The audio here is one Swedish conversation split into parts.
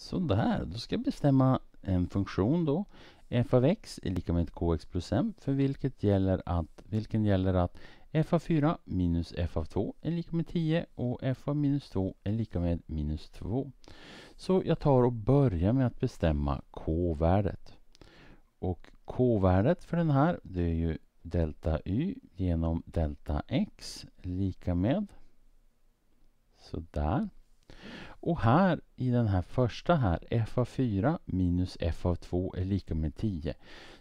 Sådär, då ska jag bestämma en funktion då. f av x är lika med kx plus m för vilket gäller att, vilken gäller att f av 4 minus f av 2 är lika med 10 och f av minus 2 är lika med minus 2. Så jag tar och börjar med att bestämma k-värdet. Och k-värdet för den här det är ju delta y genom delta x lika med sådär. Och här i den här första här, f av 4 minus f av 2 är lika med 10.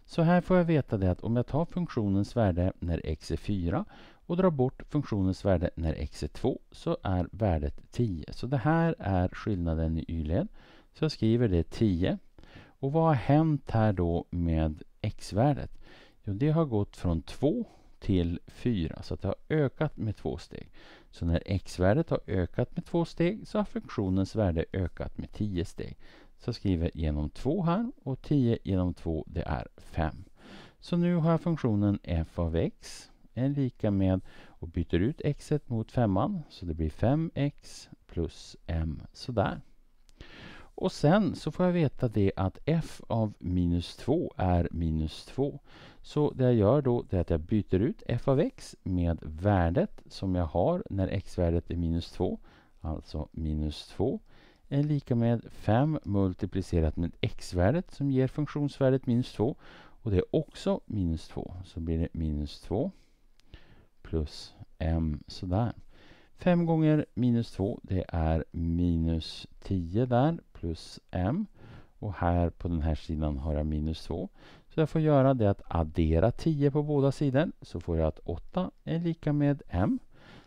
Så här får jag veta det att om jag tar funktionens värde när x är 4 och drar bort funktionens värde när x är 2 så är värdet 10. Så det här är skillnaden i y-led. Så jag skriver det 10. Och vad har hänt här då med x-värdet? Jo, det har gått från 2 till 4. Så att det har ökat med två steg. Så när x-värdet har ökat med två steg så har funktionens värde ökat med 10 steg. Så jag skriver genom 2 här och 10 genom 2 det är 5. Så nu har jag funktionen f av x är lika med och byter ut x mot 5 så det blir 5x plus m. Sådär. Och sen så får jag veta det att f av minus 2 är minus 2. Så det jag gör då är att jag byter ut f av x med värdet som jag har när x-värdet är minus 2. Alltså minus 2 är lika med 5 multiplicerat med x-värdet som ger funktionsvärdet minus 2. Och det är också minus 2. Så blir det minus 2 plus m sådär. 5 gånger minus 2 det är minus 10 där plus m. Och här på den här sidan har jag minus 2. Så jag får göra det att addera 10 på båda sidor. Så får jag att 8 är lika med m.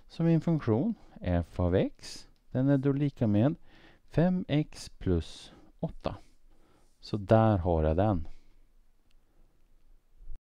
Så min funktion f av x, den är då lika med 5x plus 8. Så där har jag den.